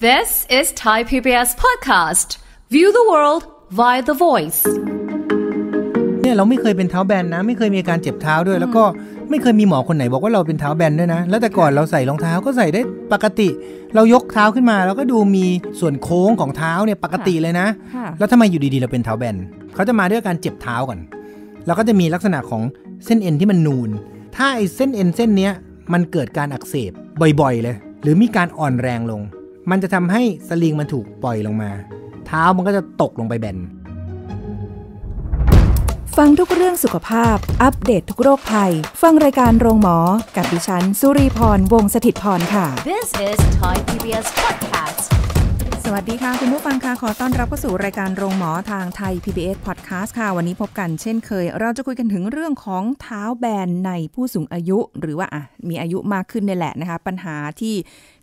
This is Thai PBS podcast. View the world via the voice. เนี่ยเราไม่เคยเป็นเท้าแบนนะ ไม่เคยมีอาการเจ็บเท้าด้วย แล้วก็ไม่เคยมีหมอคนไหนบอกว่าเราเป็นเท้าแบนด้วยนะ แล้วแต่ก่อนเราใส่รองเท้าก็ใส่ได้ปกติ เรายกเท้าขึ้นมาแล้วก็ดูมีส่วนโค้งของเท้าเนี่ยปกติเลยนะ แล้วทำไมอยู่ดีๆ เราเป็นเท้าแบนเขาจะมาด้วยการเจ็บเท้า ก่อนแล้วก็จะมีลักษณะของเส้นเอ็นที่มันนูน ถ้าไอ้เส้นเอ็นเส้นเนี้ยมันเกิดการอักเสบบ่อยๆ เลย หรือมีการอ่อนแรงลงมันจะทำให้ สลิงมันถูกปล่อยลงมา เท้ามันก็จะตกลงไปแบน ฟังทุกเรื่องสุขภาพ อัปเดตททุกโรคภัย ฟังรายการโรงหมอ กับดิฉันสุรีพรวงศิตพรค่ะ This is Thai PBS podcast สวัสดีค่ะคุณผู้ฟังค่ะ ขอต้อนรับเข้าสู่รายการโรงหมอทางไทย PBS Podcast ค่ะ วันนี้พบกันเช่นเคย เราจะคุยกันถึงเรื่องของเท้าแบนในผู้สูงอายุหรือว่าอ่ะมีอายุมากขึ้นนี่แหละนะคะ ปัญหาที่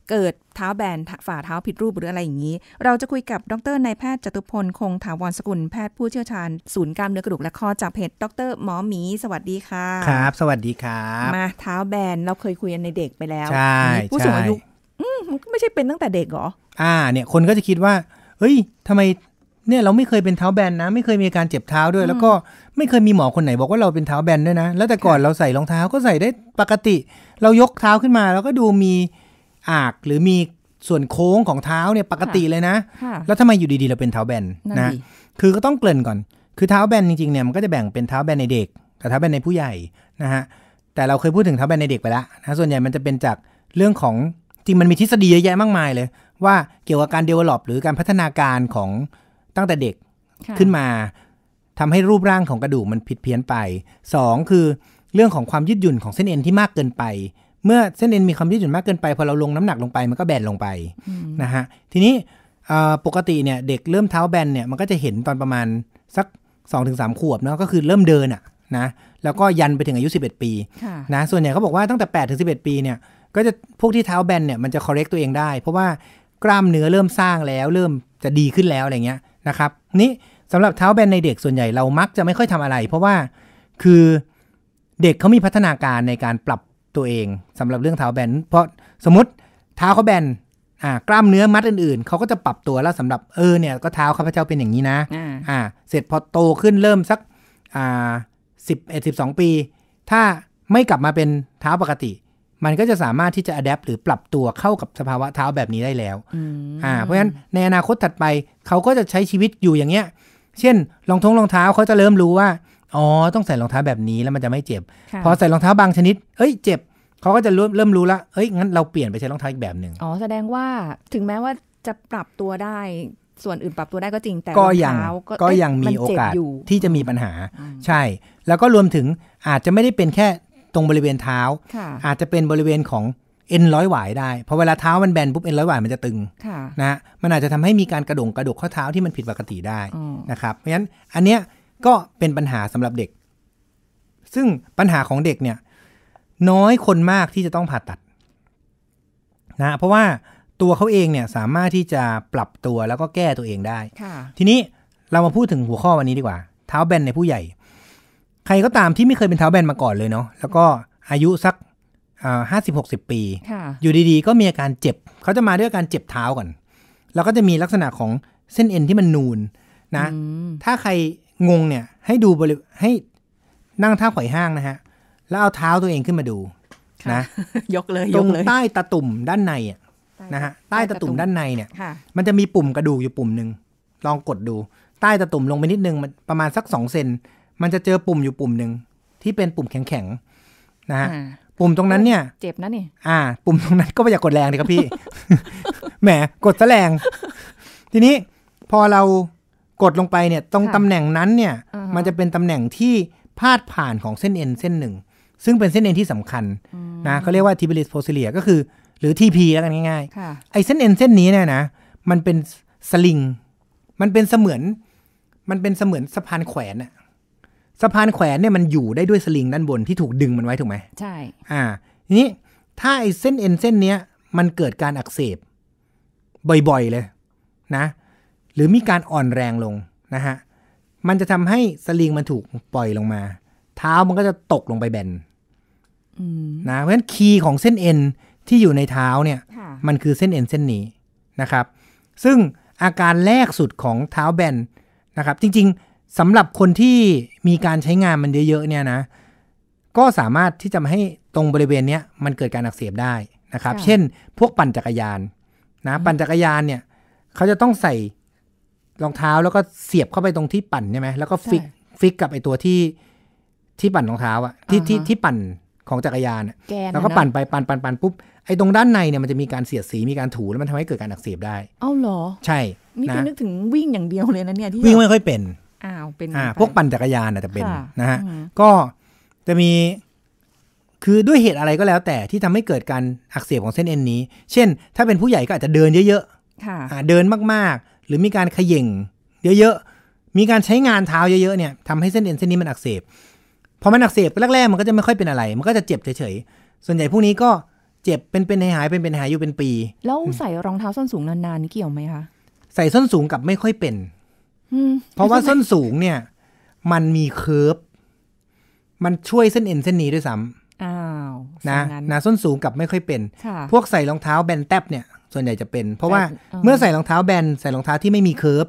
เกิดเท้าแบนฝ่าเท้าผิดรูปหรืออะไรอย่างนี้ เราจะคุยกับดรนายแพทย์จตุพลคงถาวรสกุลแพทย์ผู้เชี่ยวชาญ ศูนย์กล้ามเนื้อกระดูก และข้อจากเพจดรหมอหมีสวัสดีค่ะ ครับ สวัสดีครับ มาเท้าแบนเราเคยคุยกันในเด็กไปแล้วใช่ผู้สูงอายุก็ไม่ใช่เป็นตั้งแต่เด็กหรอ อ่าเนี่ยคนก็จะคิดว่าเฮ้ย ทำไมเนี่ยเราไม่เคยเป็นเท้าแบนนะไม่เคยมีการเจ็บเท้าด้วย แล้วก็ไม่เคยมีหมอคนไหนบอกว่าเราเป็นเท้าแบนด้วยนะแล้วแต่ก่อนเราใส่รองเท้าก็ใส่ได้ปกติ เรายกเท้าขึ้นมาแล้วก็ดูมีอากหรือมีส่วนโค้งของเท้าเนี่ยปกติเลยนะแล้วทำไมอยู่ดีๆ เราเป็นเท้าแบนนะคือก็ต้องเกริ่นก่อน คือเท้าแบนจริงๆเนี่ยมันก็จะแบ่งเป็นเท้าแบนในเด็กกับเท้าแบนในผู้ใหญ่นะฮะแต่เราเคยพูดถึงเท้าแบนในเด็กไปแล้วนะส่วนใหญ่มันจะเป็นจากเรื่องของจริงมันมีทฤษฎีเยอะแยะมากมายเลย ว่าเกี่ยวกับการเดเวล็อปหรือการพัฒนาการของตั้งแต่เด็กขึ้นมาทำให้รูปร่างของกระดูกมันผิดเพี้ยนไป 2 คือเรื่องของความยืดหยุ่นของเส้นเอ็นที่มากเกินไปเมื่อเส้นเอ็นมีความยืดหยุ่นมากเกินไป พอเราลงน้ำหนักลงไปมันก็แบนลงไปนะฮะทีนี้ปกติเนี่ย เด็กเริ่มเท้าแบนเนี่ยมันก็จะเห็นตอนประมาณสัก 2-3ถึงขวบเนาะก็คือเริ่มเดินอะนะแล้วก็ยันไปถึงอายุ 11 ปีนะส่วนใหญ่เขาบอกว่าตั้งแต่ 8 ถึง 11 ปีเนี่ยก็จะพวกที่เท้าแบนเนี่ยมันจะ correct ตัวเองได้ เพราะว่ากล้ามเนื้อเริ่มสร้างแล้วเริ่มจะดีขึ้นแล้วอะไรเงี้ยนะครับนี่สำหรับเท้าแบนในเด็กส่วนใหญ่เรามักจะไม่ค่อยทำอะไร เพราะว่าคือเด็กเขามีพัฒนาการในการปรับตัวเองสำหรับเรื่องเท้าแบนเพราะสมมติเท้าเขาแบนอ่ากล้ามเนื้อมัดอื่นๆ เขาก็จะปรับตัวแล้วสำหรับเออเนี่ยก็เท้าข้าพเจ้าเป็นอย่างนี้นะอ่าเสร็จพอโตขึ้นเริ่มสักอ่าสิบเอ็ดสิบสองปี ถ้าไม่กลับมาเป็นเท้าปกติ มันก็จะสามารถที่จะอัดแอปหรือปรับตัวเข้ากับสภาวะเท้าแบบนี้ได้แล้วอ่าเพราะฉะนั้นในอนาคตถัดไปเขาก็จะใช้ชีวิตอยู่อย่างเงี้ยเช่นรองท้องรองเท้าเขาจะเริ่มรู้ว่าอ๋อต้องใส่รองเท้าแบบนี้แล้วมันจะไม่เจ็บพอใส่รองเท้าบางชนิดเอ้ยเจ็บเขาก็จะเริ่มเริ่มรู้ละเอ้ยงั้นเราเปลี่ยนไปใช้รองเท้าอีกแบบหนึ่งอ๋อแสดงว่าถึงแม้ว่าจะปรับตัวได้ส่วนอื่นปรับตัวได้ก็จริงแต่ก็ยังก็ยังมีโอกาสที่จะมีปัญหาใช่ แล้วก็รวมถึงอาจจะไม่ได้เป็นแค่ตรงบริเวณเท้า อาจจะเป็นบริเวณของเอ็นร้อยหวายได้พอเวลาเท้ามันแบนปุ๊บเอ็นร้อยหวายมันจะตึงนะมันอาจจะทำให้มีการกระดงกระดกข้อเท้าที่มันผิดปกติได้นะครับเพราะฉะนั้นอันเนี้ยก็เป็นปัญหาสำหรับเด็ก ซึ่งปัญหาของเด็กเนี่ย น้อยคนมากที่จะต้องผ่าตัดนะเพราะว่าตัวเขาเองเนี่ยสามารถที่จะปรับตัวแล้วก็แก้ตัวเองได้ ทีนี้เรามาพูดถึงหัวข้อวันนี้ดีกว่า เท้าแบนในผู้ใหญ่ ใครก็ตามที่ไม่เคยเป็นเท้าแบนมาก่อนเลยเนาะแล้วก็อายุสักห้าสิบหกสิบปีอยู่ดีๆ ก็มีอาการเจ็บเขาจะมาด้วยการเจ็บเท้าก่อนแล้วก็จะมีลักษณะของเส้นเอ็นที่มันนูนนะ ถ้าใครงงเนี่ย ให้ดูบริให้นั่งท่าไขว่ห้างนะฮะ แล้วเอาเท้าตัวเองขึ้นมาดูนะยกเลยตรงใต้ตาตุ่มด้านในอ่ะนะฮะใต้ตาตุ่มด้านในเนี่ยมันจะมีปุ่มกระดูกอยู่ปุ่มหนึ่งลองกดดูใต้ตาตุ่มลงไปนิดนึงมันประมาณสักสองเซนมันจะเจอปุ่มอยู่ปุ่มหนึ่งที่เป็นปุ่มแข็งๆนะฮะปุ่มตรงนั้นเนี่ย เจ็บนะนี่อ่า ปุ่มตรงนั้นก็ไม่อยากกดแรงเลยครับพี่ แหม กดซะแรงทีนี้พอเรากดลงไปเนี่ยตรงตำแหน่งนั้นเนี่ย มันจะเป็นตำแหน่งที่พาดผ่านของเส้นเอ็น เส้นหนึ่ง ซึ่งเป็นเส้นเอ็นที่สำคัญ นะเขาเรียกว่าทิบิลิสโพสิเลียก็คือ หรือ TP แล้วกันง่ายๆไอ้เส้นเอ็นเส้นนี้เนี่ยนะ มันเป็นสลิง มันเป็นเสมือน มันเป็นเสมือนสะพานแขวนอะสะพานแขวนเนี่ยมันอยู่ได้ด้วยสลิงด้านบนที่ถูกดึงมันไว้ถูกไหมใช่ อ่าทีนี้ ถ้าไอ้เส้นเอ็นเส้นเนี้ย มันเกิดการอักเสบ บ่อยๆเลย นะหรือมีการอ่อนแรงลงนะฮะ มันจะทำให้สลิงมันถูกปล่อยลงมา เท้ามันก็จะตกลงไปแบนนะเพราะฉะนั้นคีย์ของเส้นเอ็นที่อยู่ในเท้าเนี่ย มันคือเส้นเอ็นเส้นนี้นะครับ ซึ่งอาการแรกสุดของเท้าแบนนะครับ จริงๆสำหรับคนที่มีการใช้งานมันเยอะๆเนี่ยนะ ก็สามารถที่จะให้ตรงบริเวณเนี้ยมันเกิดการอักเสบได้นะครับ เช่น พวกปั่นจักรยานนะ ปั่นจักรยานเนี่ยเขาจะต้องใส่รองเท้าแล้วก็เสียบเข้าไปตรงที่ปั่นใช่ไหมแล้วก็ฟิกฟิกกับไอตัวที่ที่ปั่นรองเท้าอะที่ที่ที่ปั่นของจักรยานแล้วก็ปั่นไปปั่นปั่นปั่นปุ๊บ ไอ้ตรงด้านในเนี่ยมันจะมีการเสียดสี มีการถูแล้วมันทำให้เกิดการอักเสบได้ เอ้าหรอ ใช่นี่คือนึกถึงวิ่งอย่างเดียวเลยนะเนี่ยที่วิ่งไม่ค่อยเป็น อ้าว เป็นอ่าพวกปั่นจักรยานอาจจะเป็นนะฮะ ก็จะมี คือด้วยเหตุอะไรก็แล้ว แต่ที่ทำให้เกิดการอักเสบของเส้นเอ็นนี้ เช่น ถ้าเป็นผู้ใหญ่ ก็อาจจะเดินเยอะๆค่ะเดินมากๆหรือมีการขย่งเยอะๆ มีการใช้งานเท้าเยอะๆ เนี่ยทำให้เส้นเอ็นเส้นนี้มันอักเสบ พอมันอักเสบแรกๆมันก็จะไม่ค่อยเป็นอะไร มันก็จะเจ็บเฉยๆ ส่วนใหญ่พวกนี้ก็เจ็บเป็นๆหายเป็นๆหายอยู่เป็นปี แล้วใส่รองเท้าส้นสูงนานๆ เกี่ยวไหมคะ ใส่ส้นสูงกับไม่ค่อยเป็นเพราะว่าส้นสูงเนี่ย มันมีเคิร์ฟ มันช่วยเส้นเอ็นเส้นนี้ด้วยซ้ำอ้าว นะ นะส้นสูงกับไม่ค่อยเป็นพวกใส่รองเท้าแบนแทบเนี่ยส่วนใหญ่จะเป็นเพราะว่าเมื่อใส่รองเท้าแบนใส่รองเท้าที่ไม่มีเคิร์ฟ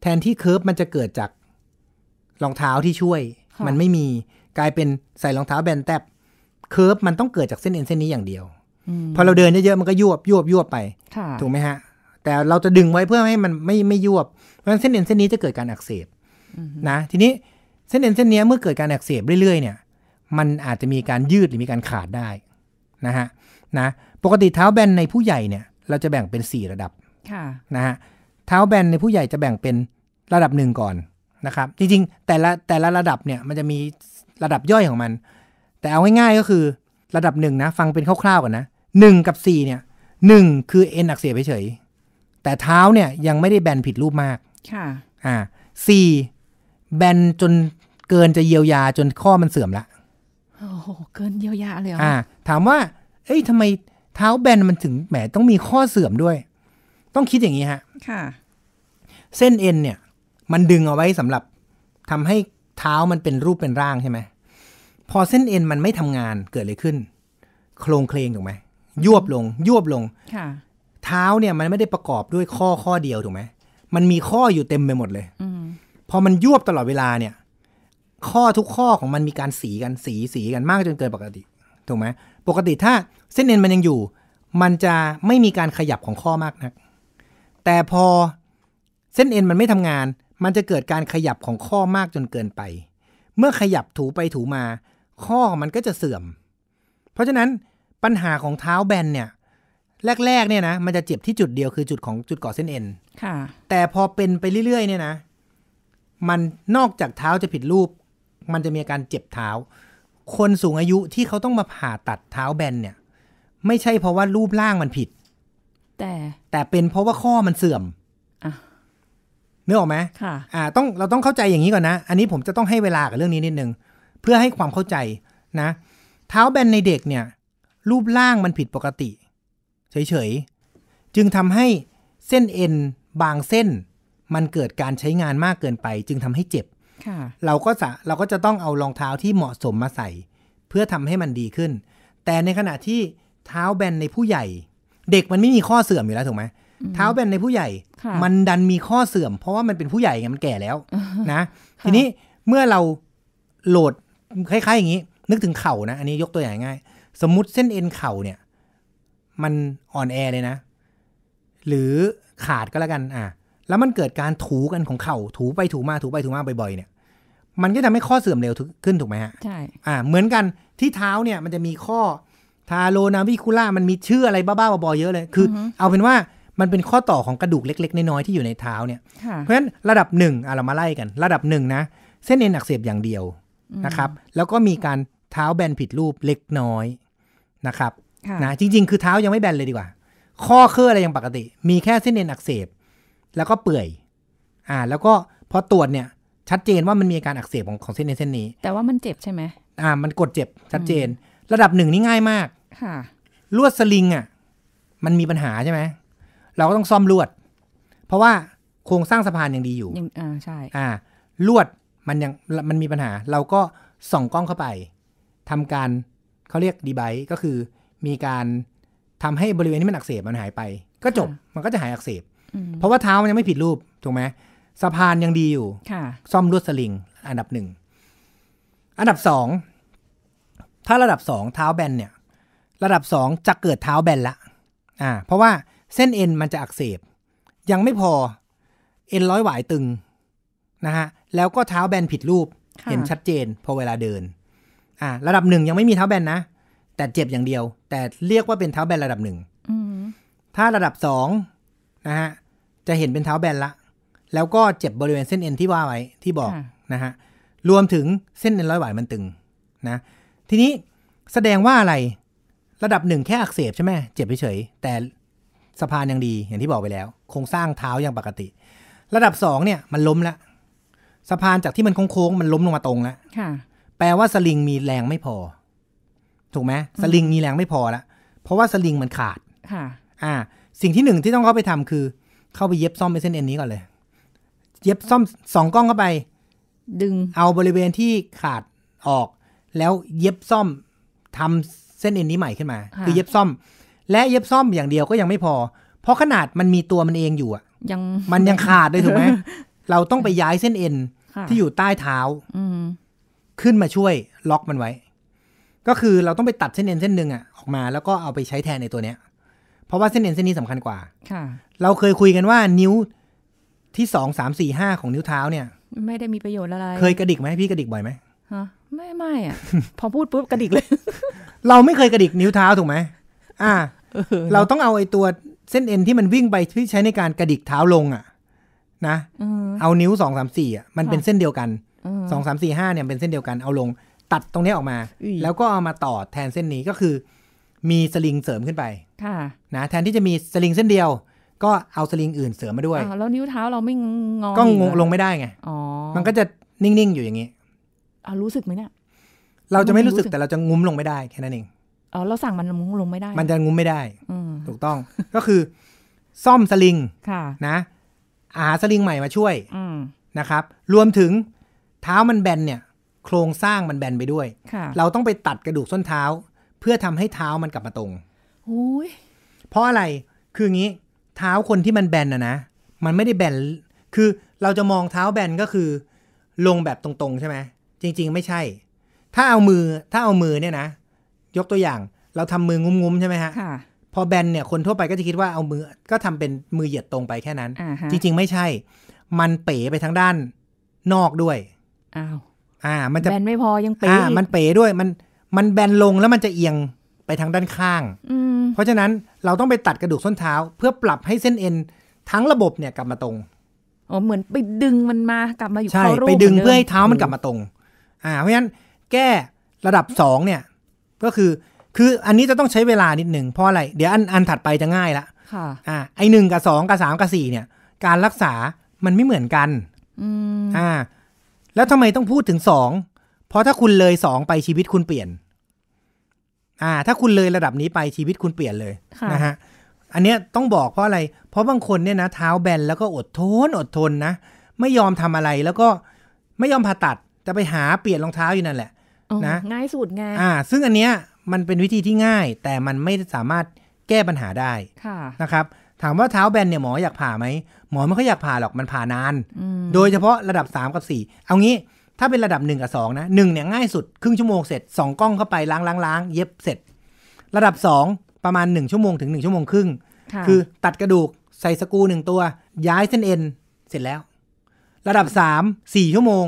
แทนที่เคิร์ฟมันจะเกิดจากรองเท้าที่ช่วย มันไม่มีกลายเป็นใส่รองเท้าแบนแทบเคิร์ฟมันต้องเกิดจากเส้นเอ็นเส้นนี้อย่างเดียว พอเราเดินเยอะๆมันก็ยวบยวบยวบไป ถูกไหมฮะ แต่เราจะดึงไว้เพื่อให้มันไม่ไม่ยวบเพราะฉะนั้นเส้นเอ็นเส้นนี้จะเกิดการอักเสบนะ ทีนี้เส้นเอ็นเส้นนี้เมื่อเกิดการอักเสบเรื่อยๆ เนี่ยมันอาจจะมีการยืดหรือมีการขาดได้ นะฮะนะปกติเท้าแบนในผู้ใหญ่เนี่ยเราจะแบ่งเป็น 4 ระดับะนะฮะเท้าแบนในผู้ใหญ่จะแบ่งเป็นระดับหนึ่งก่อนนะครับ จริงๆ แต่ละแต่ละระดับเนี่ยมันจะมีระดับย่อยของมัน แต่เอาง่ายๆก็คือระดับหนึ่งนะฟังเป็นคร่าวๆก่อนนะหนึ่งกับ 4 เนี่ยหนึ่งคือเอ็นอักเสบเฉยๆแต่เท้าเนี่ยยังไม่ได้แบนผิดรูปมากค่ะ อ่าสี่แบนจนเกินจะเยียวยาจนข้อมันเสื่อมละโอ้โหเกินเยียวยาเลยอ่ะถามว่า เอ้ยทำไมท้าแบนมันถึงแหมต้องมีข้อเสื่อมด้วย ต้องคิดอย่างนี้ฮะ ค่ะ เส้นเอ็นเนี่ย มันดึงเอาไว้สำหรับ ทำให้เท้ามันเป็นรูปเป็นร่างใช่ไหม พอเส้นเอ็นมันไม่ทำงานเกิดอะไรขึ้น โครงเคลงถูกไหมยวบลง ยวบลงค่ะ เท้าเนี่ยมันไม่ได้ประกอบด้วยข้อข้อเดียวถูกไหมมันมีข้ออยู่เต็มไปหมดเลยอพอมันยวบตลอดเวลาเนี่ย ข้อทุกข้อของมันมีการสีกันสีสีกันมากจนเกินปกติถูกไหมปกติถ้าเส้นเอ็นมันยังอยู่ มันจะไม่มีการขยับของข้อมากนัก แต่พอเส้นเอ็นมันไม่ทำงาน มันจะเกิดการขยับของข้อมากจนเกินไป เมื่อขยับถูไปถูมา ข้อมันก็จะเสื่อม เพราะฉะนั้นปัญหาของเท้าแบนเนี่ย แรกๆเนี่ยนะ มันจะเจ็บที่จุดเดียวคือจุดของจุดก่อเส้นเอ็น ค่ะ แต่พอเป็นไปเรื่อยๆเนี่ยนะมันนอกจากเท้าจะผิดรูป มันจะมีอาการเจ็บเท้าคนสูงอายุที่เขาต้องมาผ่าตัดเท้าแบนเนี่ยไม่ใช่เพราะว่ารูปร่างมันผิด แต่แต่เป็นเพราะว่าข้อมันเสื่อมเนื้อออกไหมค่ะ อ่า ต้องเราต้องเข้าใจอย่างนี้ก่อนนะ อันนี้ผมจะต้องให้เวลากับเรื่องนี้นิดนึง เพื่อให้ความเข้าใจนะ เท้าแบนในเด็กเนี่ย รูปร่างมันผิดปกติ เฉยๆ จึงทำให้เส้นเอ็น บางเส้น มันเกิดการใช้งานมากเกินไป จึงทำให้เจ็บเราก็จะเราก็จะต้องเอารองเท้าที่เหมาะสมมาใส่ เพื่อทำให้มันดีขึ้น แต่ในขณะที่เท้าแบนในผู้ใหญ่ เด็กมันไม่มีข้อเสื่อมอยู่แล้วถูกไหมเท้าแบนในผู้ใหญ่ มันดันมีข้อเสื่อมเพราะว่ามันเป็นผู้ใหญ่ไง มันแก่แล้วนะทีนี้เมื่อเราโหลดคล้ายๆอย่างนี้นึกถึงเข่านะอันนี้ยกตัวอย่างง่าย สมมติเส้นเอ็นเข่าเนี่ย มันอ่อนแอเลยนะ หรือขาดก็แล้วกันอ่ะแล้วมันเกิดการถูกันของเข่าถูไปถูมาถูไปถูมาบ่อยๆเนี่ย มันก็ทำให้ข้อเสื่อมเร็วขึ้นถูกไหมฮะใช่ อ่า เหมือนกันที่เท้าเนี่ยมันจะมีข้อทาโลนาวิคูล่ามันมีชื่ออะไรบ้าๆบอๆเยอะเลย คือ เอาเป็นว่ามันเป็นข้อต่อของกระดูกเล็ก ๆ น้อยๆที่อยู่ในเท้าเนี่ย เพราะฉะนั้นระดับหนึ่งเรามาไล่กัน ระดับหนึ่งนะเส้นเอ็นอักเสบอย่างเดียวนะครับ แล้วก็มีการเท้าแบนผิดรูปเล็กน้อยนะครับนะจริงๆคือเท้ายังไม่แบนเลยดีกว่า ข้อเคลื่ออะไรยังปกติ มีแค่เส้นเอ็นอักเสบ แล้วก็เปื่อยอ่า แล้วก็พอตรวจเนี่ย ชัดเจนว่ามันมีอาการอักเสบของของเส้นเอ็นเส้นนี้ แต่ว่ามันเจ็บใช่ไหมอ่า มันกดเจ็บชัดเจน ระดับหนึ่งนี่ง่ายมากลวดสลิงอ่ะมันมีปัญหาใช่ไหม เราก็ต้องซ่อมลวด เพราะว่าโครงสร้างสะพานยังดีอยู่ยังอ่าใช่อ่าลวดมันยังมันมีปัญหา เราก็ ส่องกล้องเข้าไป ทำการเขาเรียกดีไบก็คือมีการทำให้บริเวณที่มันอักเสบ มันหายไป ก็จบมันก็จะหายอักเสบ เพราะว่าเท้ามันยังไม่ผิดรูปถูกไหมสะพานยังดีอยู่ซ่อมลวดสลิงอันดับหนึ่งอันดับสองถ้าระดับสองเท้าแบนเนี่ยระดับ2จะเกิดเท้าแบนละอ่า เพราะว่าเส้นเอ็นมันจะอักเสบ ยังไม่พอ เอ็นร้อยหวายตึงนะฮะ แล้วก็เท้าแบนผิดรูปเห็นชัดเจน พอเวลาเดิน อ่า ระดับหนึ่งยังไม่มีเท้าแบนนะ แต่เจ็บอย่างเดียว แต่เรียกว่าเป็นเท้าแบนระดับหนึ่งถ้าระดับสองนะฮะ จะเห็นเป็นเท้าแบนละ แล้วก็เจ็บบริเวณเส้นเอ็นที่ว่าไว้ที่บอกนะฮะ รวมถึงเส้นเอ็นร้อยหวายมันตึง นะ ทีนี้แสดงว่าอะไรระดับหนึ่งแค่อักเสบใช่ไหมเจ็บเฉยแต่สะพานยังดีอย่างที่บอกไปแล้ว โครงสร้างเท้ายังปกติ ระดับสองเนี่ยมันล้มละสะพานจากที่มันโค้งงมันล้มลงมาตรงแล้วแปลว่าสลิงมีแรงไม่พอ ถูกไหมสลิงมีแรงไม่พอละเพราะว่าสลิงมันขาดค่ะ อ่า สิ่งที่หนึ่งที่ต้องเข้าไปทำคือ เข้าไปเย็บซ่อมไอเส้นเอ็นนี้ก่อนเลย เย็บซ่อมสองกล้องเข้าไป ดึงเอาบริเวณที่ขาดออก แล้วเย็บซ่อมทำเส้นเอ็นนี้ใหม่ขึ้นมาคือเย็บซ่อมและเย็บซ่อมอย่างเดียวก็ยังไม่พอ เพราะขนาดมันมีตัวมันเองอยู่อ่ะมันยังขาดเลยถูกไหมเราต้องไปย้ายเส้นเอ็นที่อยู่ใต้เท้าขึ้นมาช่วยล็อกมันไว้ ก็คือเราต้องไปตัดเส้นเอ็นเส้นหนึ่งอ่ะ ออกมาแล้วก็เอาไปใช้แทนในตัวเนี้ย เพราะว่าเส้นเอ็นเส้นนี้สำคัญกว่า ค่ะ เราเคยคุยกันว่า นิ้วที่สองสามสี่ห้าของนิ้วเท้าเนี่ย ไม่ได้มีประโยชน์อะไรเคยกระดิกไหมพี่กระดิกบ่อยไหมไม่ไม่อ่ะพอพูดปุ๊บกระดิกเลยเราไม่เคยกระดิกนิ้วเท้าถูกไหมอ่า เราต้องเอาไอ้ตัวเส้นเอ็นที่มันวิ่งไป ที่ใช้ในการกระดิกเท้าลงอ่ะนะเอานิ้วสองสามสี่อ่ะมันเป็นเส้นเดียวกัน สองสามสี่ห้าเนี่ยเป็นเส้นเดียวกัน เอาลงตัดตรงนี้ออกมาแล้วก็เอามาต่อแทนเส้นนี้ก็คือ มีสลิงเสริมขึ้นไป ค่ะ นะแทนที่จะมีสลิงเส้นเดียว ก็เอาสลิงอื่นเสริมมาด้วย แล้วนิ้วเท้าเราไม่งอก็งงลงไม่ได้ไงมันก็จะนิ่งๆอยู่อย่างนี้รู้สึกไหมเนี่ยเราจะไม่รู้สึกแต่เราจะงุ้มลงไม่ได้แค่นั้นเอง อ๋อ เราสั่งมันงุ้มลงไม่ได้ มันจะงุ้มไม่ได้ถูกต้อง ก็คือซ่อมสลิง ค่ะ นะหาสลิงใหม่มาช่วยนะครับ รวมถึงเท้ามันแบน เนี่ย โครงสร้างมันแบนไปด้วย เราต้องไปตัดกระดูกส้นเท้า เพื่อทำให้เท้ามันกลับมาตรงอุยเพราะอะไร คืออย่างนี้เท้าคนที่มันแบนนะนะ มันไม่ได้แบน คือเราจะมองเท้าแบนก็คือ ลงแบบตรงๆ ใช่ไหมจริง ๆไม่ใช่ถ้าเอามือถ้าเอามือเนี่ยนะยกตัวอย่าง เราทำมืองุ้มๆใช่ไหมฮะพอแบนเนี่ยคนทั่วไปก็จะคิดว่าเอามือก็ทำเป็นมือเหยียดตรงไปแค่นั้น จริงๆ ไม่ใช่ มันเป๋ไปทั้งด้านนอกด้วยอ้าวอ่า มันจะแบนไม่พอยังเป๋อ่ามันเป๋ด้วยมันมันแบนลงแล้วมันจะเอียงไปทางด้านข้างเพราะฉะนั้นเราต้องไปตัดกระดูกส้นเท้า เพื่อปรับให้เส้นเอ็นทั้งระบบเนี่ยกลับมาตรงอ๋อเหมือนไปดึงมันมากลับมาอยู่เข้ารูปใช่ ไปดึงเพื่อให้เท้ามันกลับมาตรง อ่า เพราะฉะนั้นแก้ระดับ2เนี่ย ก็คือ คืออันนี้จะต้องใช้เวลานิดหนึ่งเพราะอะไรเดี๋ยวอันอันถัดไปจะง่ายละค่ะ อ่าไอหนึ่งกับสองกับสามกับสี่เนี่ย การรักษามันไม่เหมือนกันอ่าแล้วทำไมต้องพูดถึงสองเพราะถ้าคุณเลยสองไปชีวิตคุณเปลี่ยน อ่า ถ้าคุณเลยระดับนี้ไปชีวิตคุณเปลี่ยนเลยนะฮะอันเนี้ยต้องบอกเพราะอะไรเพราะบางคนเนี่ยนะเท้าแบนแล้วก็อดทนอดทนนะไม่ยอมทำอะไรแล้วก็ไม่ยอมผ่าตัด จะไปหาเปลี่ยนรองเท้าอยู่นั่นแหละนะง่ายสุดไงอ่า ซึ่งอันเนี้ยมันเป็นวิธีที่ง่าย แต่มันไม่สามารถแก้ปัญหาได้ค่ะนะครับ ถามว่าเท้าแบนเนี่ยหมออยากผ่าไหมหมอไม่ค่อยอยากผ่าหรอกมันผ่านาน โดยเฉพาะระดับ3กับ 4 เอางี้ถ้าเป็นระดับ1กับ2นะหนึ่งเนี่ยง่ายสุดครึ่งชั่วโมงเสร็จ2กล้องเข้าไปล้างล้างล้างเย็บเสร็จระดับ 2 ประมาณ1ชั่วโมงถึง1ชั่วโมงครึ่งคือตัดกระดูกใส่สกูหนึ่งตัว ย้ายเส้นเอ็นเสร็จแล้ว ระดับ3 4ชั่วโมง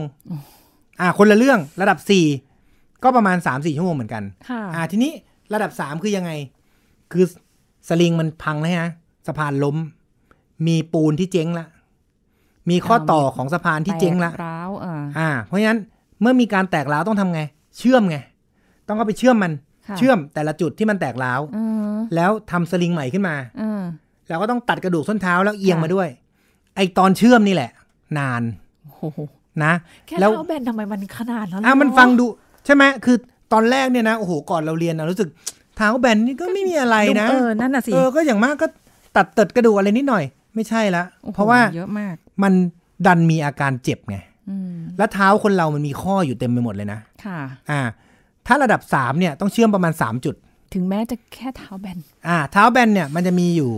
อ่าคนละเรื่องระดับ4ก็ประมาณ3่ชั่วโมงเหมือนกันอ่า ทีนี้ระดับ 3 คือยังไง คือสลิงมันพังแล้วฮะ สะพานล้ม มีปูนที่เจ๊งละ มีข้อต่อของสะพานที่เจ๊งละร้าวอ่า เพราะฉะนั้นเมื่อมีการแตกร้าวต้องทำไง เชื่อมไงต้องเข้าไปเชื่อมมัน เชื่อมแต่ละจุดที่มันแตกร้าวแล้วทำสลิงใหม่ขึ้นมาอแล้วก็ต้องตัดกระดูกส้นเท้าแล้วเอียงมาด้วย ไอตอนเชื่อมนี่แหละ นานนะแล้วแบนทำไมมันขนาดนั้นอ่ะมันฟังดูใช่ไหมคือตอนแรกเนี่ยนะ โอ้โห ก่อนเราเรียนนะรู้สึกเท้าแบนนี่ก็ไม่มีอะไรนะเออนั่นน่ะสิเออก็อย่างมากก็ตัดเติดกระดูกอะไรนิดหน่อย ไม่ใช่ละเพราะว่าเยอะมาก มันดันมีอาการเจ็บไงแล้วเท้าคนเรามันมีข้ออยู่เต็มไปหมดเลยนะ ค่ะ อ่า ถ้าระดับสามเนี่ยต้องเชื่อมประมาณสามจุด ถึงแม้จะแค่เท้าแบนอ่า เท้าแบนเนี่ยมันจะมีอยู่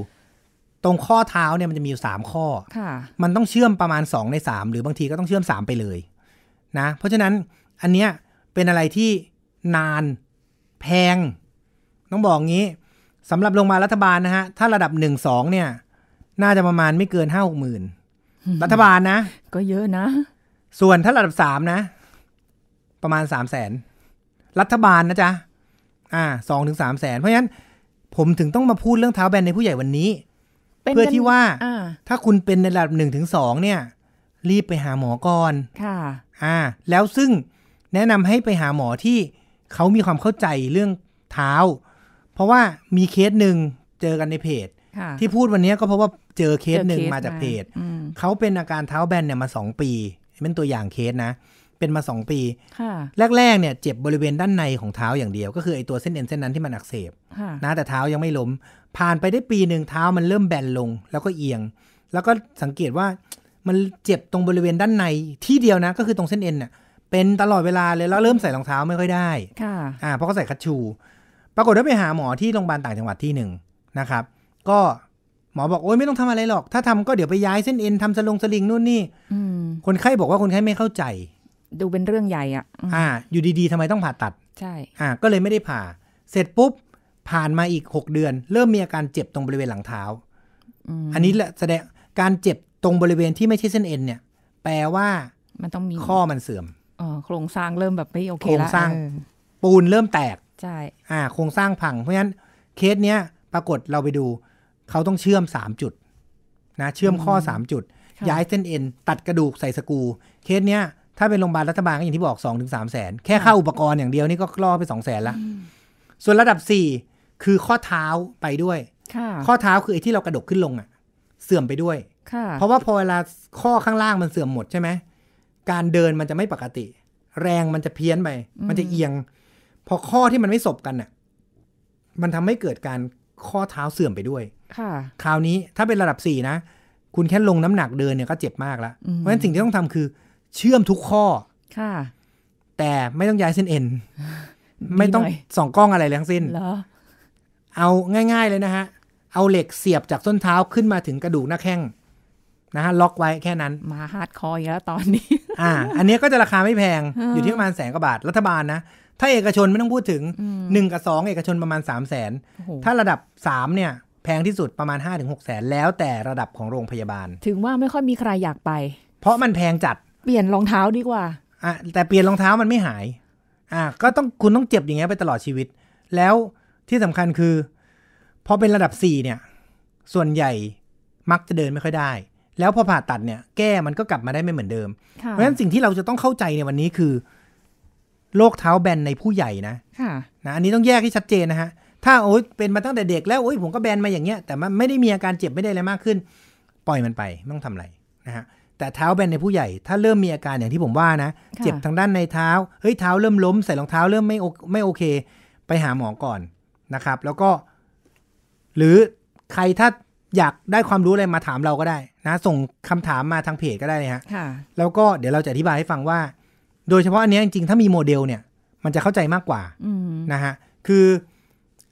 ตรงข้อเท้าเนี่ยมันจะมีอยู่สามข้อค่ะ มันต้องเชื่อมประมาณสองในสามหรือบางทีก็ต้องเชื่อมสามไปเลย นะเพราะฉะนั้นอันเนี้ยเป็นอะไรที่นาน แพง ต้องบอกงี้สำหรับโรงพยาบาลรัฐบาลนะฮะ ถ้าระดับหนึ่งสองเนี่ย น่าจะประมาณไม่เกินห้าหกหมื่น รัฐบาลนะ ก็เยอะนะ ส่วนถ้าระดับสามนะ ประมาณสามแสน รัฐบาลนะจ๊ะ อ่าสองถึงสามแสน เพราะฉะนั้นผมถึงต้องมาพูดเรื่องเท้าแบนในผู้ใหญ่วันนี้ เพื่อที่ว่า ถ้าคุณเป็นในระดับหนึ่งถึงสองเนี่ย รีบไปหาหมอก่อนค่ะอ่าแล้วซึ่งแนะนำให้ไปหาหมอที่เขามีความเข้าใจเรื่องเท้า เพราะว่ามีเคสหนึ่งเจอกันในเพจที่พูดวันนี้ก็เพราะว่าเจอเคสหนึ่งมาจากเพจเขาเป็นอาการเท้าแบนเนี่ยมาสองปี เป็นตัวอย่างเคสนะ เป็นมาสองปี แรก ๆ เนี่ยเจ็บบริเวณด้านในของเท้าอย่างเดียวก็คือไอตัวเส้นเอ็นเส้นนั้นที่มันอักเสบนะแต่เท้ายังไม่ล้ม ผ่านไปได้ปีหนึ่งเท้ามันเริ่มแบนลง แล้วก็เอียง แล้วก็สังเกตว่ามันเจ็บตรงบริเวณด้านในที่เดียวนะก็คือตรงเส้นเอ็นเนี่ยเป็นตลอดเวลาเลยแล้วเริ่มใส่รองเท้าไม่ค่อยได้ ค่ะอ่าเพราะเขาใส่คัชชู ปรากฏว่าไปหาหมอที่โรงพยาบาลต่างจังหวัดที่หนึ่งนะครับ ก็หมอบอกโอ้ยไม่ต้องทำอะไรหรอก ถ้าทำก็เดี๋ยวไปย้ายเส้นเอ็นทำสลงสลิงนู่นนี่ คนไข้บอกว่าคนไข้ไม่เข้าใจ ดูเป็นเรื่องใหญ่อ่ะ อ่า อยู่ดี ๆ ทำไมต้องผ่าตัด ใช่อ่าก็เลยไม่ได้ผ่า เสร็จปุ๊บผ่านมาอีกหกเดือน เริ่มมีอาการเจ็บตรงบริเวณหลังเท้าอันนี้แหละแสดงการเจ็บตรงบริเวณที่ไม่ใช่เส้นเอ็นเนี่ย แปลว่ามันต้องมีข้อมันเสื่อมโครงสร้างเริ่มแบบไม่โอเคโครงสร้างปูนเริ่มแตก ใช่อ่าโครงสร้างพัง เพราะฉะนั้นเคสเนี้ยปรากฏเราไปดู เขาต้องเชื่อมสามจุด นะ เชื่อมข้อสามจุด ย้ายเส้นเอ็น ตัดกระดูกใส่สกู เคส เนี้ย ถ้าเป็นโรงพยาบาลรัฐบาล ก็อย่างที่บอกสองถึงสามแสน แค่ค่าอุปกรณ์อย่างเดียวนี่ก็ล่อไปสองแสนละส่วนระดับสี่คือข้อเท้าไปด้วยข้อเท้าคือไอ้ที่เรากระดกขึ้นลงอ่ะ เสื่อมไปด้วยเพราะว่าพอเวลาข้อข้างล่างมันเสื่อมหมดใช่ไหมการเดินมันจะไม่ปกติ แรงมันจะเพี้ยนไป มันจะเอียง พอข้อที่มันไม่สบกันน่ะ มันทำให้เกิดการข้อเท้าเสื่อมไปด้วย ค่ะ คราวนี้ถ้าเป็นระดับสี่นะคุณแค่ลงน้ำหนักเดินเนี่ยก็เจ็บมากแล้วเพราะฉะนั้นสิ่งที่ต้องทำคือ เชื่อมทุกข้อ ค่ะ แต่ไม่ต้องย้ายเส้นเอ็น ไม่ต้องส่องกล้องอะไรทั้งสิ้นเอาง่าย ๆเลยนะฮะ เอาเหล็กเสียบจากส้นเท้าขึ้นมาถึงกระดูกหน้าแข้งนะฮะ ล็อกไว้แค่นั้น มาฮาร์ดคอร์อีกแล้วตอนนี้ อ่า อันนี้ก็จะราคาไม่แพงอยู่ที่ประมาณแสนกว่าบาทรัฐบาลนะ ถ้าเอกชนไม่ต้องพูดถึง 1 กับ 2 เอกชนประมาณ 3 0 0แสนถ้าระดับ 3 เนี่ย แพงที่สุดประมาณ 5-6ถึงหกแสนแล้วแต่ระดับของโรงพยาบาล ถึงว่าไม่ค่อยมีใครอยากไป เพราะมันแพงจัดเปลี่ยนรองเท้าดีกว่า อ่ะ แต่เปลี่ยนรองเท้ามันไม่หาย อ่ะก็ต้องคุณต้องเจ็บอย่างเงี้ยไปตลอดชีวิต แล้วที่สำคัญคือพอเป็นระดับ4เนี่ย ส่วนใหญ่มักจะเดินไม่ค่อยได้แล้วพอผ่าตัดเนี่ย แก้มันก็กลับมาได้ไม่เหมือนเดิม เพราะฉะนั้นสิ่งที่เราจะต้องเข้าใจในวันนี้คือโรคเท้าแบนในผู้ใหญ่นะนะอันนี้ต้องแยกให้ชัดเจนนะฮะ ถ้าโอ้ยเป็นมาตั้งแต่เด็กแล้วโอ้ยผมก็แบนมาอย่างเงี้ยแต่มันไม่ได้มีอาการเจ็บไม่ได้อะไรมากขึ้น ปล่อยมันไปไม่ต้องทำอะไรนะฮะ แต่เท้าแบนในผู้ใหญ่ ถ้าเริ่มมีอาการอย่างที่ผมว่านะเจ็บทางด้านในเท้าเฮ้ยเท้าเริ่มล้มใส่รองเท้าเริ่มไม่ไม่โอเค ไปหาหมอก่อนนะครับ แล้วก็ หรือใครถ้าอยากได้ความรู้อะไรมาถามเราก็ได้ นะ ส่งคำถามมาทางเพจก็ได้เะฮะแล้วก็เดี๋ยวเราจะอธิบายให้ฟังว่า โดยเฉพาะอันนี้จริงๆถ้ามีโมเดลเนี่ย มันจะเข้าใจมากกว่านะฮะคือ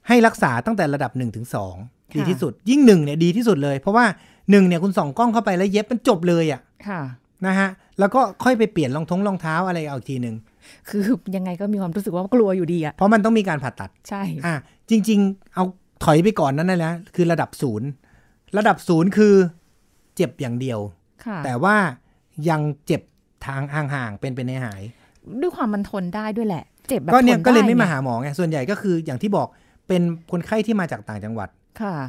ให้รักษาตั้งแต่ระดับหนึ่งถึงสองดีที่สุด ยิ่งหนึ่งเนี่ยดีที่สุดเลย เพราะว่าหนึ่งเนี่ยคุณส่องกล้องเข้าไปแล้วเย็บมันจบเลยอะ่ะนะฮะแล้วก็ค่อยไปเปลี่ยนรองท้องรองเท้าอะไรเอาีกทีหนึ่งคือยังไงก็มีความรู้สึกว่ากลัวอยู่ดีอะเพราะมันต้องมีการผ่าตัดใช่อ่ะจริง ๆ เอาถอยไปก่อนนั้นนะคือระดับศูนย์ระดับศูนย์คือเจ็บอย่างเดียวแต่ว่ายังเจ็บทางห่างๆ เป็นเป็นในหาย ด้วยความมันทนได้ด้วยแหละ เจ็บแบบทนได้ ก็เลยไม่มาหาหมอไง ส่วนใหญ่ก็คืออย่างที่บอกเป็นคนไข้ที่มาจากต่างจังหวัด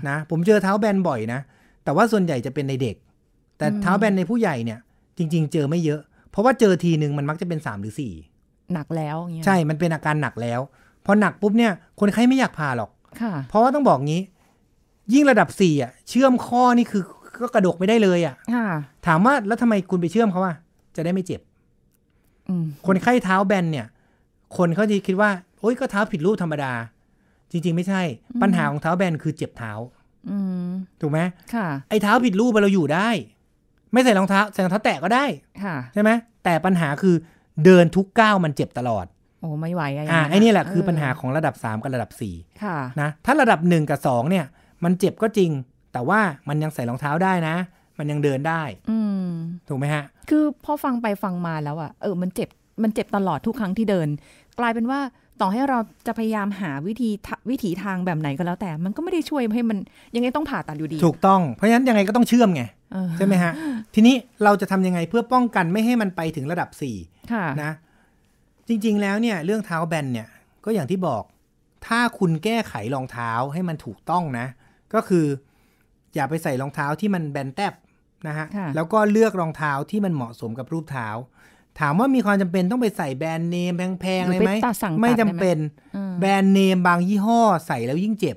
นะ ผมเจอเท้าแบนบ่อยนะ แต่ว่าส่วนใหญ่จะเป็นในเด็ก แต่เท้าแบนในผู้ใหญ่เนี่ยจริงๆเจอไม่เยอะ เพราะว่าเจอทีหนึ่งมันมักจะเป็นสามหรือสี่ หนักแล้วใช่ มันเป็นอาการหนักแล้ว พอหนักปุ๊บเนี่ย คนไข้ไม่อยากผ่าหรอกเพราะว่าต้องบอกงี้ยิ่งระดับสี่อ่ะเชื่อมข้อนี่คือ ก็กระดกไม่ได้เลย อ่ะถามว่าแล้วทำไมคุณไปเชื่อมเขาอ่ะจะได้ไม่เจ็บคนไข้เท้าแบนเนี่ย คนเขาจะคิดว่าโอ๊ยก็เท้าผิดรูปธรรมดา จริง ๆ ไม่ใช่ ปัญหาของเท้าแบนคือเจ็บเท้าถูกไหมไอ้เท้าผิดรูปเราอยู่ได้ ไม่ใส่รองเท้าใส่รองเท้าแตะก็ได้ใช่ไหมแต่ปัญหาคือเดินทุกก้าวมันเจ็บตลอด โอ้ไม่ไหวอ่ะอ่าไอ้นี่แหละคือปัญหาของระดับสามกับระดับสี่นะถ้าระดับหนึ่งกับสองเนี่ยมันเจ็บก็จริง แต่ว่ามันยังใส่รองเท้าได้นะ มันยังเดินได้ อืถูกไหมฮะ คือพอฟังไปฟังมาแล้วอะเออ มันเจ็บ มันเจ็บตลอดทุกครั้งที่เดิน กลายเป็นว่าต่อให้เราจะพยายามหาวิธีวิถีทางแบบไหนก็แล้วแต่มันก็ไม่ได้ช่วยให้มันยังไงต้องผ่าตัดอยู่ดี ถูกต้องเพราะฉะนั้นยังไงก็ต้องเชื่อมไงใช่ไหมฮะทีนี้เราจะทำยังไงเพื่อป้องกันไม่ให้มันไปถึงระดับสี่นะ จริง ๆ แล้วเนี่ย เรื่องเท้าแบนเนี่ยก็อย่างที่บอก ถ้าคุณแก้ไขรองเท้าให้มันถูกต้องนะก็คืออย่าไปใส่รองเท้าที่มันแบนแทบนะฮะ แล้วก็เลือกรองเท้าที่มันเหมาะสมกับรูปเท้า ถามว่ามีความจำเป็นต้องไปใส่แบรนด์เนมแพงๆเลยไหมไม่จำเป็นแบรนด์เนมบางยี่ห้อใส่แล้วยิ่งเจ็บ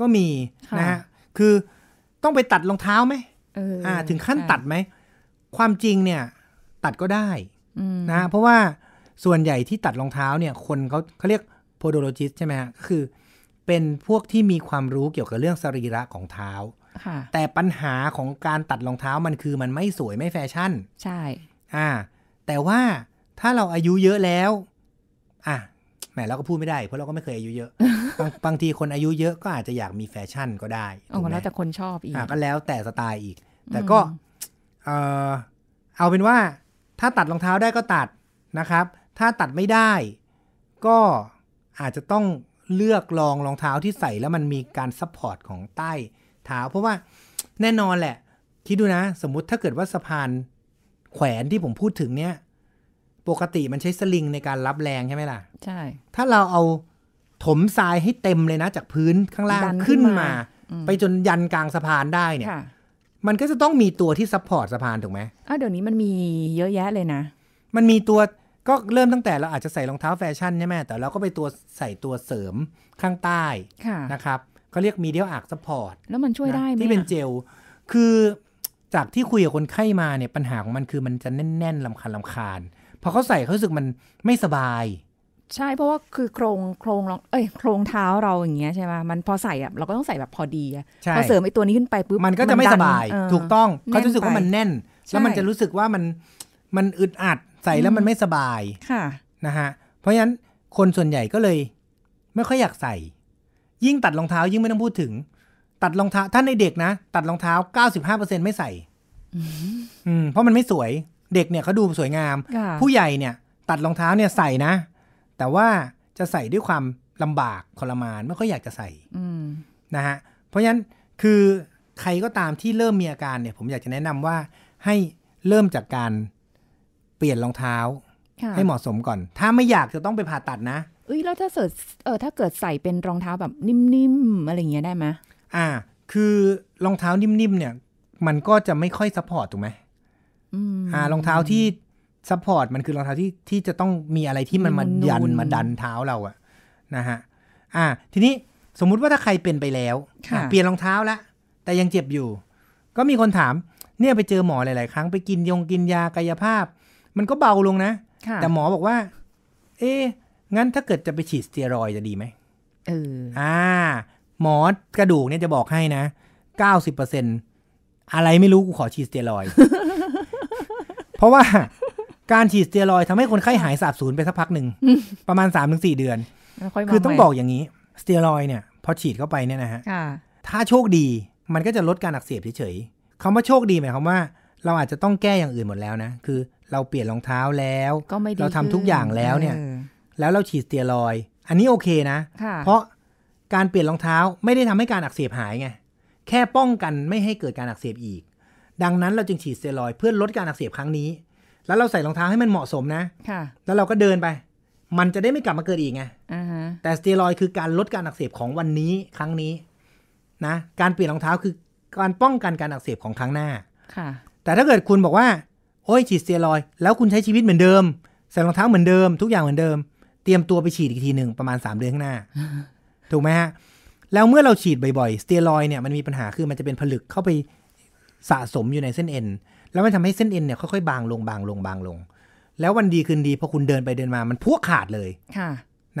ก็มีนะฮะคือต้องไปตัดรองเท้าไหม อ่า ถึงขั้นตัดไหม ความจริงเนี่ย ตัดก็ได้นะเพราะว่าส่วนใหญ่ที่ตัดรองเท้าเนี่ย คนเขาเขาเรียกโพดโลจิสใช่ไหมฮะก็คือเป็นพวกที่มีความรู้เกี่ยวกับเรื่องสรีระของเท้า แต่ปัญหาของการตัดรองเท้ามันคือมันไม่สวยไม่แฟชั่น ใช่อ่าแต่ว่าถ้าเราอายุเยอะแล้วอ่ะแหมเราก็พูดไม่ได้ เพราะเราก็ไม่เคยอายุเยอะ บางทีคนอายุเยอะก็อาจจะอยากมีแฟชั่นก็ได้อ๋อแล้วแต่คนชอบอีกอ่ะก็แล้วแต่สไตล์อีก แต่ก็ เออเอาเป็นว่าถ้าตัดรองเท้าได้ก็ตัดนะครับ ถ้าตัดไม่ได้ ก็อาจจะต้องเลือกลองรองเท้าที่ใส่แล้วมันมีการซัพพอร์ตของใต้ เท้าเพราะว่าแน่นอนแหละ คิดดูนะ สมมติถ้าเกิดว่าสะพานแขวนที่ผมพูดถึงเนี่ย ปกติมันใช้สลิงในการรับแรงใช่ไหมล่ะ ใช่ ถ้าเราเอาถมทรายให้เต็มเลยนะจากพื้นข้างล่างขึ้นมา ไปจนยันกลางสะพานได้เนี่ย มันก็จะต้องมีตัวที่ซัพพอร์ตสะพานถูกไหมอ้าวเดี๋ยวนี้มันมีเยอะแยะเลยนะ มันมีตัวก็เริ่มตั้งแต่เราอาจจะใส่รองเท้าแฟชั่นใช่ไหมแต่เราก็ไปตัวใส่ตัวเสริมข้างใต้นะครับเขาเรียกมีเดียอักซัพพอร์ตแล้วมันช่วยได้ไหมที่เป็นเจลคือจากที่คุยกับคนไข้มาเนี่ย ปัญหาของมันคือมันจะแน่นๆลำคันลำคาญพอเขาใส่เขาสึกมันไม่สบาย ใช่เพราะว่าคือโครงโครงเอ้ยโครงเท้าเราอย่างเงี้ยใช่ไหมมันพอใส่อะเราก็ต้องใส่แบบพอดีพอเสริมไอ้ตัวนี้ขึ้นไปปุ๊บมันก็จะไม่สบาย ถูกต้องเขาจะรู้สึกว่ามันแน่นแล้วมันจะรู้สึกว่ามันมันอึดอัดใส่แล้วมันไม่สบาย ค่ะ นะฮะ เพราะฉะนั้นคนส่วนใหญ่ก็เลย ไม่ค่อยอยากใส่ ยิ่งตัดรองเท้ายิ่งไม่ต้องพูดถึง ตัดรองเท้าท่านในเด็กนะ ตัดรองเท้าเก้าสิบห้าเปอร์เซ็นไม่ใส่อืมเพราะมันไม่สวยเด็กเนี่ยเขาดูสวยงาม ผู้ใหญ่เนี่ย ตัดรองเท้าเนี่ยใส่นะแต่ว่าจะใส่ด้วยความลำบากทรมานไม่ค่อยอยากจะใส่นะฮะเพราะฉะนั้นคือใครก็ตามที่เริ่มมีอาการเนี่ย ผมอยากจะแนะนำว่าให้เริ่มจากการเปลี่ยนรองเท้า ให้เหมาะสมก่อน ถ้าไม่อยากจะต้องไปผ่าตัดนะเอ้ยแล้วถ้าเกิดเออถ้าเกิดใส่เป็นรองเท้าแบบนิ่มๆอะไรเงี้ยได้ไหมอ่า คือรองเท้านิ่มๆเนี่ยมันก็จะไม่ค่อยซัพพอร์ตถูกไหมอ่ารองเท้าที่ซัพพอร์ตมันคือรองเท้าที่ที่จะต้องมีอะไรที่มันมายันมาดันเท้าเราอะนะฮะ อ่า ทีนี้สมมุติว่าถ้าใครเป็นไปแล้วเปลี่ยนรองเท้าแล้วแต่ยังเจ็บอยู่ ก็มีคนถาม เนี่ยไปเจอหมอหลายๆ ครั้งไปกินยงกินยากายภาพมันก็เบาลงนะ แต่หมอบอกว่า เอ๊งั้นถ้าเกิดจะไปฉีดสเตียรอยจะดีไหมเอออ่า หมอกระดูกเนี่ยจะบอกให้นะเก้าสิบเปอร์เซ็นตอะไรไม่รู้ กูขอฉีดสเตียรอย เพราะว่าการฉีดสเตียรอยทำให้คนไข้หายสาบสูญไปสักพักหนึ่ง ประมาณสามถึงสี่เดือน คือต้องบอกอย่างนี้ สเตียรอยเนี่ย พอฉีดเข้าไปเนี่ยนะฮะ ถ้าโชคดี มันก็จะลดการอักเสบเฉยๆคาว่าโชคดีหมายความว่าเราอาจจะต้องแก้อย่างอื่นหมดแล้วนะ คือเราเปลี่ยนรองเท้าแล้ว ก็ไม่เราทำทุกอย่างแล้วเนี่ย แล้วเราฉีดสเตียรอย อันนี้โอเคนะ เพราะการเปลี่ยนรองเท้าไม่ได้ทำให้การอักเสบหายไงแค่ป้องกันไม่ให้เกิดการอักเสบอีก ดังนั้นเราจึงฉีดสเตียรอยเพื่อลดการอักเสบครั้งนี้ แล้วเราใส่รองเท้าให้มันเหมาะสมนะค่ะ แล้วเราก็เดินไป มันจะได้ไม่กลับมาเกิดอีกไงแต่สเตียรอยคือการลดการอักเสบของวันนี้ครั้งนี้นะการเปลี่ยนรองเท้าคือการป้องกันการอักเสบของครั้งหน้าค่ะ แต่ถ้าเกิดคุณบอกว่าโอ้ยฉีดสเตียรอยแล้วคุณใช้ชีวิตเหมือนเดิมใส่รองเท้าเหมือนเดิมทุกอย่างเหมือนเดิมเตรียมตัวไปฉีดอีกทีหนึ่งประมาณ 3 เดือนข้างหน้า ถูกไหมฮะ แล้วเมื่อเราฉีดบ่อยๆสเตียรอยเนี่ยมันมีปัญหา คือมันจะเป็นผลึกเข้าไปสะสมอยู่ในเส้นเอ็น แล้วมันทำให้เส้นเอ็นเนี่ยค่อยๆบางลงบางลงบางลง แล้ววันดีคืนดีพอคุณเดินไปเดินมามันพวกขาดเลยค่ะ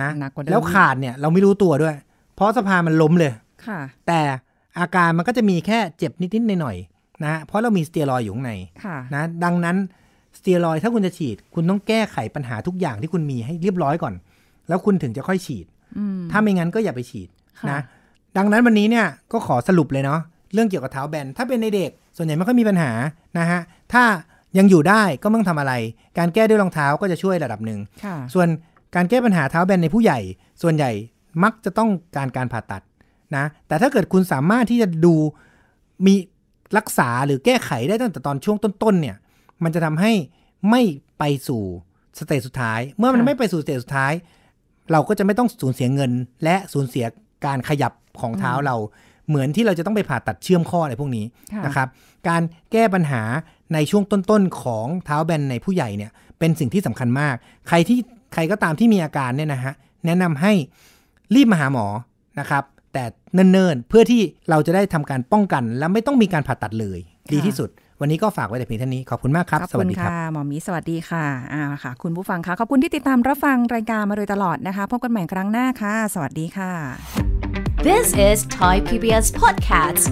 นะแล้วขาดเนี่ยเราไม่รู้ตัวด้วย เพราะสะพานมันล้มเลยค่ะ แต่อาการมันก็จะมีแค่เจ็บนิดๆหน่อยนะเพราะเรามีสเตียรอยอยู่ข้างในนะดังนั้นสเตียรอยถ้าคุณจะฉีด คุณต้องแก้ไขปัญหาทุกอย่างที่คุณมีให้เรียบร้อยก่อน แล้วคุณถึงจะค่อยฉีดถ้าไม่งั้นก็อย่าไปฉีดนะดังนั้นวันนี้เนี่ยก็ขอสรุปเลยเนาะเรื่องเกี่ยวกับเท้าแบน ถ้าเป็นในเด็ก ส่วนใหญ่ไม่ค่อยมีปัญหานะฮะถ้ายังอยู่ได้ก็ไม่ต้องทำอะไร การแก้ด้วยรองเท้าก็จะช่วยระดับหนึ่งส่วนการแก้ปัญหาเท้าแบนในผู้ใหญ่ ส่วนใหญ่มักจะต้องการการผ่าตัดนะแต่ถ้าเกิดคุณสามารถที่จะดูมีรักษาหรือแก้ไขได้ตั้งแต่ตอนช่วงต้นๆเนี่ย มันจะทำให้ไม่ไปสู่สเตจสุดท้าย เมื่อมันไม่ไปสู่สเตจสุดท้าย เราก็จะไม่ต้องสูญเสียเงิน และสูญเสียการขยับของเท้าเรา เหมือนที่เราจะต้องไปผ่าตัดเชื่อมข้ออะไรพวกนี้นะครับ การแก้ปัญหาในช่วงต้นๆของเท้าแบนในผู้ใหญ่เนี่ย เป็นสิ่งที่สำคัญมาก ใครที่ใครก็ตามที่มีอาการเนี่ยนะฮะแนะนำให้รีบมาหาหมอนะครับแต่เนิ่นๆ เพื่อที่เราจะได้ทำการป้องกันและไม่ต้องมีการผ่าตัดเลย ดีที่สุด วันนี้ก็ฝากไว้แต่เพียงเท่านี้ ขอบคุณมากครับ สวัสดีครับหมอมีสวัสดีค่ะอ่าค่ะ คุณผู้ฟังคะขอบคุณที่ติดตามรับฟังรายการมาโดยตลอดนะคะ พบกันใหม่ครั้งหน้าค่ะ สวัสดีค่ะ This is Thai PBS Podcast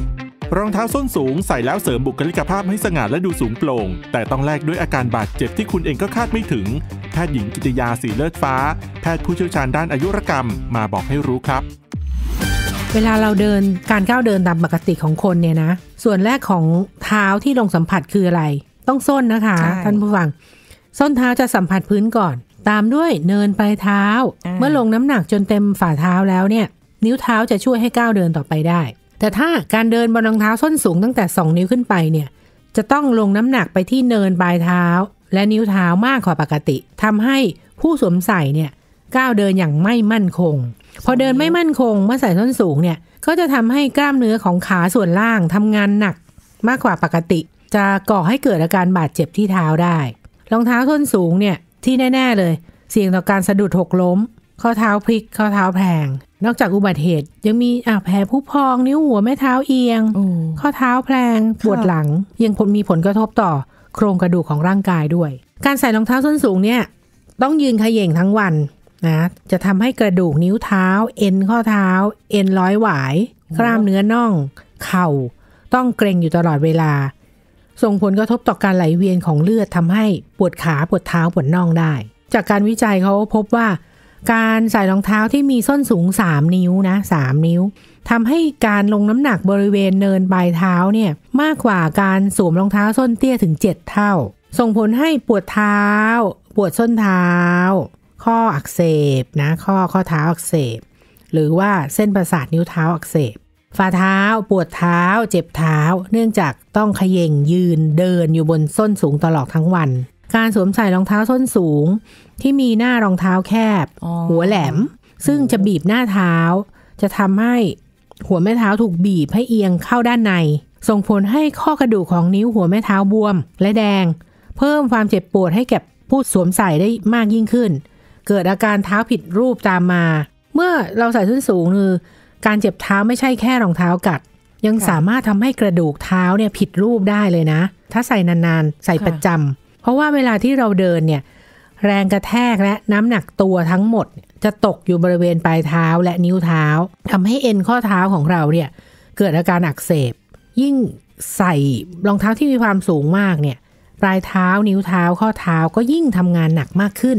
รองเท้าส้นสูงใส่แล้วเสริมบุคลิกภาพให้สง่าและดูสูงโปร่งแต่ต้องแลกด้วยอาการบาดเจ็บที่คุณเองก็คาดไม่ถึงแพทย์หญิงกิตยาสีเลิศฟ้าแพทย์ผู้เชี่ยวชาญด้านอายุรกรรม มาบอกให้รู้ครับเวลาเราเดินการก้าวเดินตามปกติของคนเนี่ยนะ ส่วนแรกของเท้าที่ลงสัมผัสคืออะไร ต้องส้นนะคะ ท่านผู้ฟัง ส้นเท้าจะสัมผัสพื้นก่อน ตามด้วยเนินปลายเท้า เมื่อลงน้ำหนักจนเต็มฝ่าเท้าแล้วเนี่ยนิ้วเท้าจะช่วยให้ก้าวเดินต่อไปได้ แต่ถ้าการเดินบนรองเท้าส้นสูงตั้งแต่ 2 นิ้วขึ้นไปเนี่ยจะต้องลงน้ำหนักไปที่เนินปลายเท้า และนิ้วเท้ามากกว่าปกติทำให้ผู้สวมใส่เนี่ยก้าวเดินอย่างไม่มั่นคงพอเดินไม่มั่นคงเมื่อใส่ส้นสูงเนี่ยก็จะทำให้กล้ามเนื้อของขาส่วนล่างทำงานหนักมากกว่าปกติ จะก่อให้เกิดอาการบาดเจ็บที่เท้าได้รองเท้าส้นสูงเนี่ยที่แน่ ๆ เลย เสี่ยงต่อการสะดุดหกล้ม ข้อเท้าพลิก ข้อเท้าแพงนอกจากอุบัติเหตุยังมีอ่าแผลผู้พองนิ้วหัวแม่เท้าเอียง ข้อเท้าแพลงปวดหลังยังผลมีผลกระทบต่อ โครงกระดูกของร่างกายด้วย การใส่รองเท้าส้นสูงเนี่ยต้องยืนขย่งทั้งวันนะจะทำให้กระดูกนิ้วเท้า เอ็นข้อเท้าเอ็นร้อยหวายกล้ามเนื้อน่อง เข่า ต้องเกร็งอยู่ตลอดเวลา ส่งผลกระทบต่อการไหลเวียนของเลือดทำให้ปวดขาปวดเท้า ปวดน่องได้ จากการวิจัยเขาพบว่า การใส่รองเท้าที่มีส้นสูง 3 นิ้วนะ 3 นิ้วทำให้การลงน้ำหนักบริเวณเนินปลายเท้าเนี่ยมากกว่าการสวมรองเท้าส้นเตี้ยถึง 7 เท่า ส่งผลให้ปวดเท้า ปวดส้นเท้าข้ออักเสบนะข้อข้อเท้าอักเสบ หรือว่าเส้นประสาทนิ้วเท้าอักเสบฝ่าเท้าปวดเท้าเจ็บเท้า เนื่องจากต้องขย e งยืนเดินอยู่บนส้นสูงตลอดทั้งวัน การสวมใส่รองเท้าส้นสูง ที่มีหน้ารองเท้าแคบ หัวแหลมซึ่งจะบีบหน้าเท้า จะทำให้หัวแม่เท้าถูกบีบให้เอียงเข้าด้านใน ส่งผลให้ข้อกระดูกของนิ้วหัวแม่เท้าบวม และแดง เพิ่มความเจ็บปวดให้แก่ผู้สวมใส่ได้มากยิ่งขึ้นเกิดอาการเท้าผิดรูปตามมา เมื่อเราใส่ส้นสูงคือ การเจ็บเท้าไม่ใช่แค่รองเท้ากัด ยังสามารถทำให้กระดูกเท้าเนี่ยผิดรูปได้เลยนะ ถ้าใส่นานๆใส่ประจำ เพราะว่าเวลาที่เราเดินเนี่ยแรงกระแทกและน้ำหนักตัวทั้งหมดจะตกอยู่บริเวณปลายเท้าและนิ้วเท้า ทำให้เอ็นข้อเท้าของเราเนี่ยเกิดอาการอักเสบ ยิ่งใส่รองเท้าที่มีความสูงมากเนี่ย ปลายเท้านิ้วเท้าข้อเท้าก็ยิ่งทำงานหนักมากขึ้น